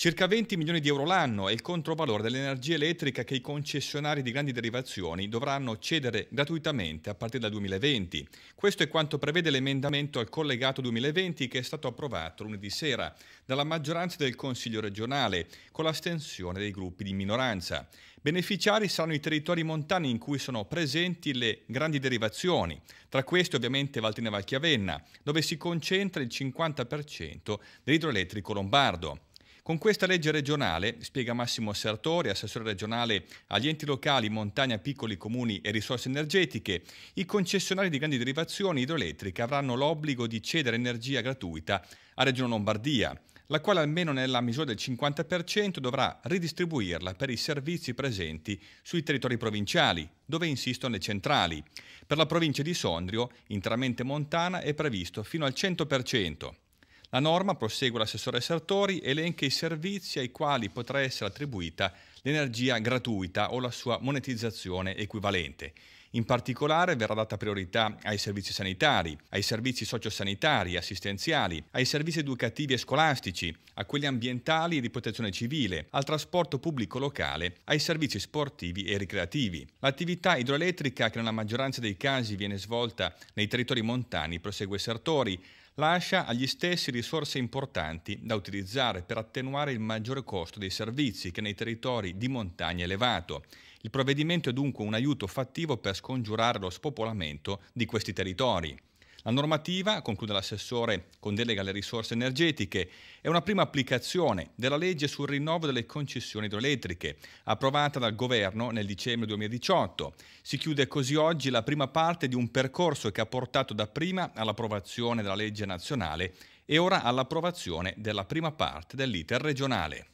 Circa 20 milioni di euro l'anno è il controvalore dell'energia elettrica che i concessionari di grandi derivazioni dovranno cedere gratuitamente a partire dal 2020. Questo è quanto prevede l'emendamento al collegato 2020 che è stato approvato lunedì sera dalla maggioranza del Consiglio regionale con l'astensione dei gruppi di minoranza. Beneficiari saranno i territori montani in cui sono presenti le grandi derivazioni, tra questi ovviamente Valtine Valchiavenna, dove si concentra il 50% dell'idroelettrico lombardo. Con questa legge regionale, spiega Massimo Sertori, assessore regionale agli enti locali, montagna, piccoli comuni e risorse energetiche, i concessionari di grandi derivazioni idroelettriche avranno l'obbligo di cedere energia gratuita a Regione Lombardia la quale almeno nella misura del 50% dovrà ridistribuirla per i servizi presenti sui territori provinciali, dove insistono le centrali. Per la provincia di Sondrio, interamente montana, è previsto fino al 100%. La norma, prosegue l'assessore Sartori, elenca i servizi ai quali potrà essere attribuita l'energia gratuita o la sua monetizzazione equivalente. In particolare verrà data priorità ai servizi sanitari, ai servizi sociosanitari, assistenziali, ai servizi educativi e scolastici, a quelli ambientali e di protezione civile, al trasporto pubblico locale, ai servizi sportivi e ricreativi. L'attività idroelettrica, che nella maggioranza dei casi viene svolta nei territori montani, prosegue Sertori, lascia agli stessi risorse importanti da utilizzare per attenuare il maggiore costo dei servizi che nei territori di montagna elevato. Il provvedimento è dunque un aiuto fattivo per scongiurare lo spopolamento di questi territori. La normativa, conclude l'assessore con delega alle risorse energetiche, è una prima applicazione della legge sul rinnovo delle concessioni idroelettriche, approvata dal governo nel dicembre 2018. Si chiude così oggi la prima parte di un percorso che ha portato dapprima all'approvazione della legge nazionale e ora all'approvazione della prima parte dell'iter regionale.